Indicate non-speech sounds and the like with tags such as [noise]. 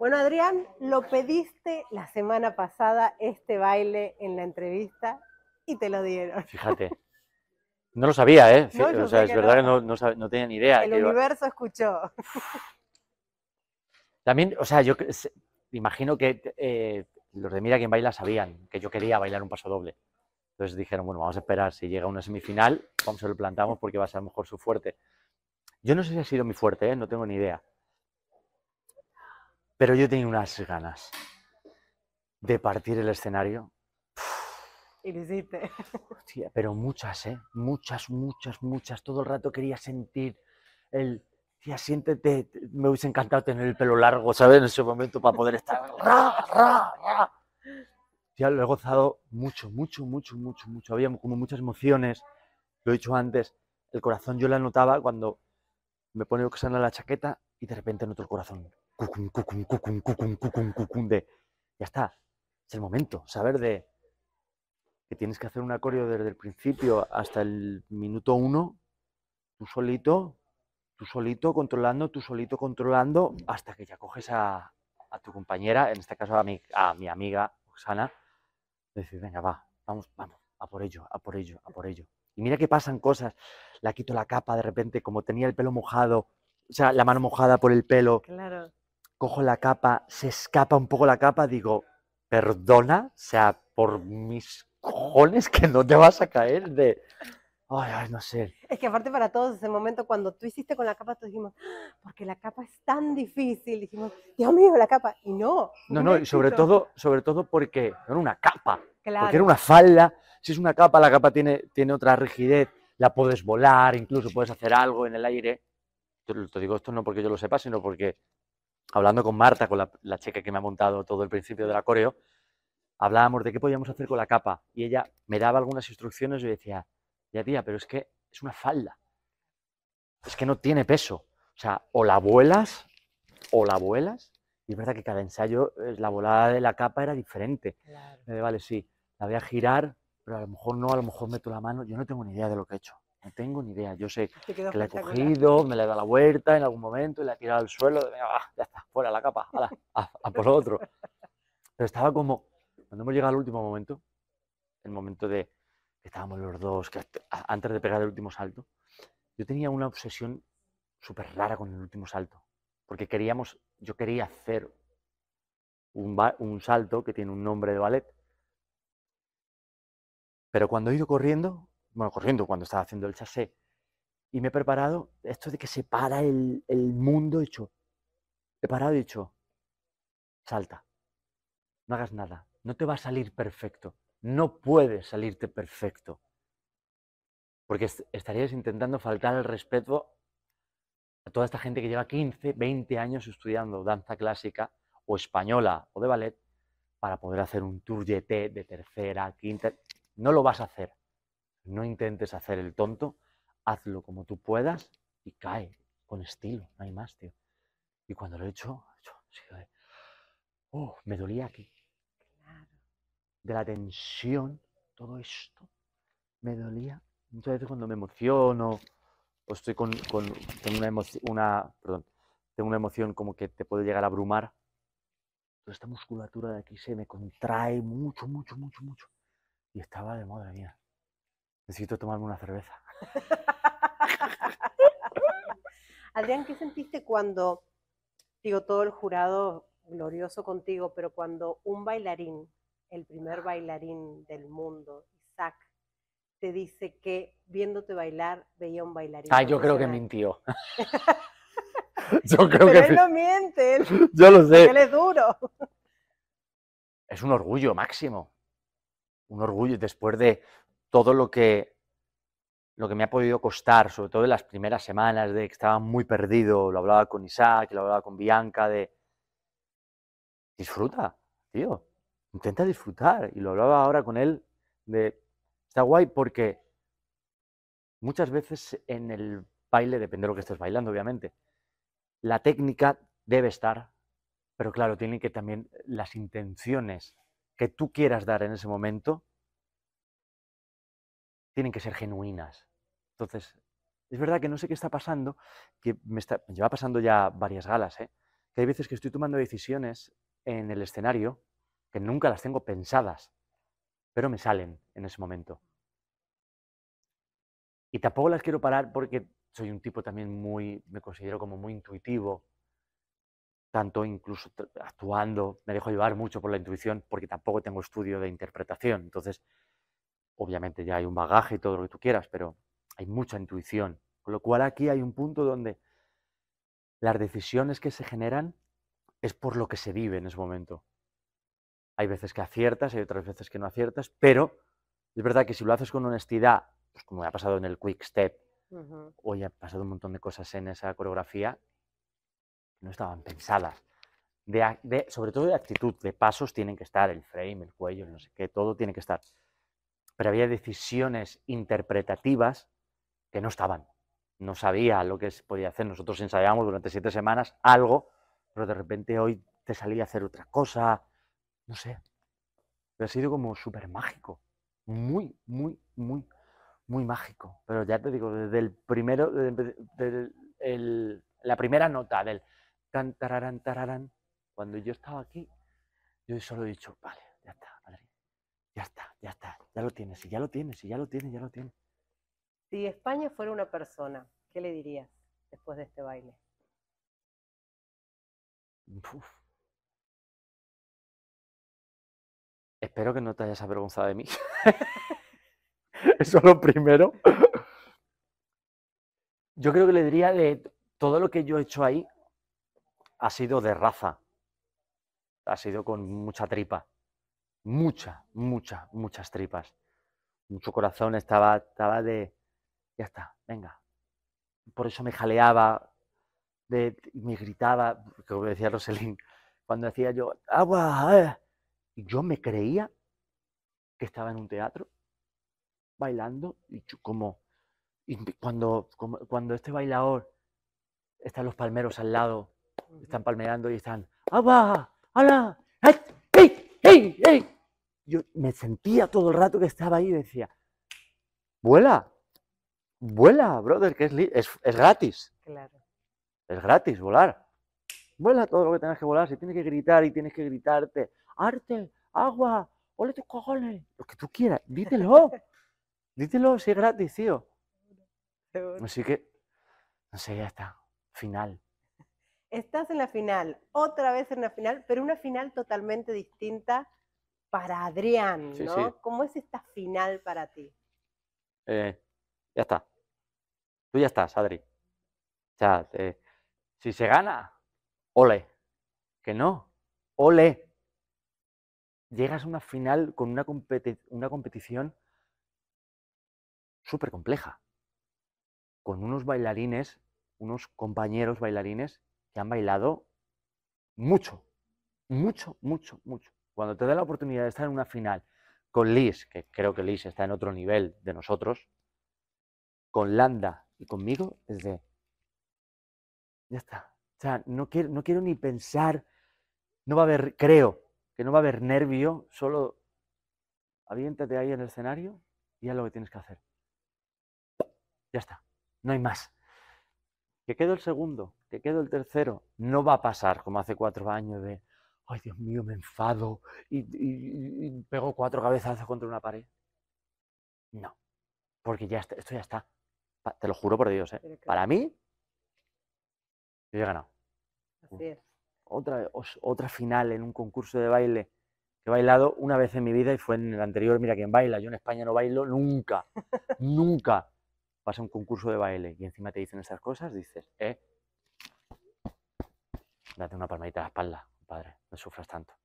Bueno, Adrián, lo pediste la semana pasada, este baile en la entrevista, y te lo dieron. Fíjate. No lo sabía, ¿eh? o sea, es verdad que no, no, tenía ni idea. El universo escuchó. También, o sea, yo imagino que eh, los de Mira quien baila sabían que yo quería bailar un paso doble. Entonces dijeron, bueno, vamos a esperar, si llega una semifinal, vamos a lo plantamos porque va a ser mejor su fuerte. Yo no sé si ha sido mi fuerte, ¿eh? no tengo ni idea. Pero yo tenía unas ganas de partir el escenario. Y lo [laughs] pero muchas, ¿eh? Muchas, muchas, muchas. Todo el rato quería sentir el... Tía, siéntete, me hubiese encantado tener el pelo largo, ¿sabes? En ese momento para poder estar... [laughs] ¡Ra, ra, ra! Tía, lo he gozado mucho, mucho, mucho, mucho, mucho. Había como muchas emociones, lo he dicho antes. El corazón yo la notaba cuando me ponía que la chaqueta y de repente noto el corazón de ya está, es el momento, saber de que tienes que hacer un acorio desde el principio hasta el minuto uno, tú solito, tú solito controlando, tú solito controlando, hasta que ya coges a, a tu compañera, en este caso a mi, a mi amiga Oxana, decir, venga, va, vamos, vamos, a por ello, a por ello, a por ello. Y mira que pasan cosas. La quito la capa de repente, como tenía el pelo mojado, o sea, la mano mojada por el pelo. Claro cojo la capa, se escapa un poco la capa, digo, perdona, o sea, por mis cojones que no te vas a caer de... Ay, ay, no sé. Es que aparte para todos ese momento cuando tú hiciste con la capa, tú dijimos, porque la capa es tan difícil, dijimos, Dios mío, la capa. Y no. No, no, y sobre todo, sobre todo porque era una capa, claro. porque era una falda. Si es una capa, la capa tiene, tiene otra rigidez, la puedes volar, incluso puedes hacer algo en el aire. te digo esto no porque yo lo sepa, sino porque hablando con Marta, con la, la chica que me ha montado todo el principio de la coreo, hablábamos de qué podíamos hacer con la capa y ella me daba algunas instrucciones y yo decía, ya tía, pero es que es una falda, es que no tiene peso, o sea, o la vuelas, o la vuelas, y es verdad que cada ensayo, eh, la volada de la capa era diferente, me vale, sí, la voy a girar, pero a lo mejor no, a lo mejor meto la mano, yo no tengo ni idea de lo que he hecho, no tengo ni idea. Yo sé que la he cogido, [laughs] me la he dado la vuelta en algún momento y la he tirado al suelo. ya está, fuera la capa, a, por otro. Pero estaba como, cuando hemos llegado al último momento, el momento de que estábamos los dos, antes de pegar el último salto, yo tenía una obsesión súper rara con el último salto. Porque queríamos, yo quería hacer un, un salto que tiene un nombre de ballet. Pero cuando he ido corriendo, bueno, corriendo cuando estaba haciendo el chassé, y me he preparado esto de que se para el, mundo, he hecho, he parado y he dicho, salta, no hagas nada, no te va a salir perfecto, no puede salirte perfecto, porque estarías intentando faltar el respeto a toda esta gente que lleva 15, 20 años estudiando danza clásica o española o de ballet para poder hacer un tour de tercera, quinta. No lo vas a hacer. No intentes hacer el tonto, hazlo como tú puedas y cae con estilo, no hay más, tío. Y cuando lo he hecho, oh, me dolía aquí. Claro. De la tensión, todo esto, me dolía. Muchas veces cuando me emociono o estoy con, tengo una, tengo una emoción como que te puede llegar a abrumar, toda esta musculatura de aquí se me contrae mucho, mucho, mucho, mucho. Y estaba de madre mía necesito tomarme una cerveza. [laughs] Adrián, ¿qué sentiste cuando, digo, todo el jurado glorioso contigo, pero cuando un bailarín, el primer ah. bailarín del mundo, Isaac, te dice que viéndote bailar veía un bailarín. Ah, yo creo que mintió. [laughs] yo creo pero que él no miente. [laughs] yo lo sé. Él es duro. Es un orgullo máximo. Un orgullo después de todo lo que, lo que me ha podido costar, sobre todo en las primeras semanas, de que estaba muy perdido, lo hablaba con Isaac, lo hablaba con Bianca, de disfruta, tío, intenta disfrutar. Y lo hablaba ahora con él de, está guay porque muchas veces en el baile, depende de lo que estés bailando, obviamente, la técnica debe estar, pero claro, tienen que también las intenciones que tú quieras dar en ese momento tienen que ser genuinas. Entonces, es verdad que no sé qué está pasando, que me, está, lleva pasando ya varias galas, ¿eh? que hay veces que estoy tomando decisiones en el escenario que nunca las tengo pensadas, pero me salen en ese momento. Y tampoco las quiero parar porque soy un tipo también muy, me considero como muy intuitivo, tanto incluso actuando, me dejo llevar mucho por la intuición porque tampoco tengo estudio de interpretación. Entonces, obviamente ya hay un bagaje y todo lo que tú quieras, pero hay mucha intuición. Con lo cual aquí hay un punto donde las decisiones que se generan es por lo que se vive en ese momento. Hay veces que aciertas, hay otras veces que no aciertas, pero es verdad que si lo haces con honestidad, pues como ha pasado en el Quick Step, hoy ha pasado un montón de cosas en esa coreografía que no estaban pensadas. sobre todo de actitud, de pasos tienen que estar, el frame, el cuello, no sé qué, todo tiene que estar pero había decisiones interpretativas que no estaban. No sabía lo que se podía hacer. Nosotros ensayábamos durante siete semanas algo, pero de repente hoy te salía a hacer otra cosa. No sé. Pero ha sido como súper mágico. Muy, muy, muy, muy mágico. Pero ya te digo, desde el primero, la primera nota del tan tararán, tararán, cuando yo estaba aquí, yo solo he dicho, vale, ya está ya está, ya está, ya lo tienes, y ya lo tienes, y ya lo tienes, ya lo tienes. Si España fuera una persona, ¿qué le dirías después de este baile? Espero que no te hayas avergonzado de mí. [laughs] Eso es lo primero. Yo creo que le diría de todo lo que yo he hecho ahí ha sido de raza. Ha sido con mucha tripa mucha, mucha, muchas tripas. Mucho corazón, estaba, estaba de, ya está, venga. Por eso me jaleaba, de, me gritaba, como decía Roselín, cuando decía yo, agua, eh". y yo me creía que estaba en un teatro bailando y como, cuando, cuando este bailador están los palmeros al lado, están palmeando y están, agua, ala, eh". Yo me sentía todo el rato que estaba ahí decía, vuela, vuela, brother, que es, es, gratis. Claro. Es gratis volar. Vuela todo lo que tengas que volar. Si tienes que gritar y tienes que gritarte, arte, agua, ole tus cojones, lo que tú quieras, dítelo. [laughs] dítelo si es gratis, tío. Así que, no sé, ya está. Final. Estás en la final, otra vez en la final, pero una final totalmente distinta para Adrián, ¿no? ¿Cómo es esta final para ti? Eh, ya está. Tú ya estás, Adri. O eh, si se gana, ole. Que no, ole. Llegas a una final con una, una competición súper compleja, con unos bailarines, unos compañeros bailarines que han bailado mucho, mucho, mucho, mucho. Cuando te da la oportunidad de estar en una final con Liz, que creo que Liz está en otro nivel de nosotros, con Landa y conmigo, es de. Ya está. O sea, no quiero, no quiero ni pensar. No va a haber, creo que no va a haber nervio, solo aviéntate ahí en el escenario y haz lo que tienes que hacer. Ya está, no hay más. Que quedó el segundo, te quedo el tercero. No va a pasar como hace cuatro años de, ay Dios mío, me enfado y, pego cuatro cabezazos contra una pared. No, porque ya esto ya está. Te lo juro por Dios, ¿eh? para mí, yo he ganado. Así es. Otra, otra final en un concurso de baile que he bailado una vez en mi vida y fue en el anterior, mira quién baila, yo en España no bailo nunca, [laughs] nunca. Pasa un concurso de baile y encima te dicen esas cosas, dices, eh, date una palmadita a la espalda, padre, no sufras tanto.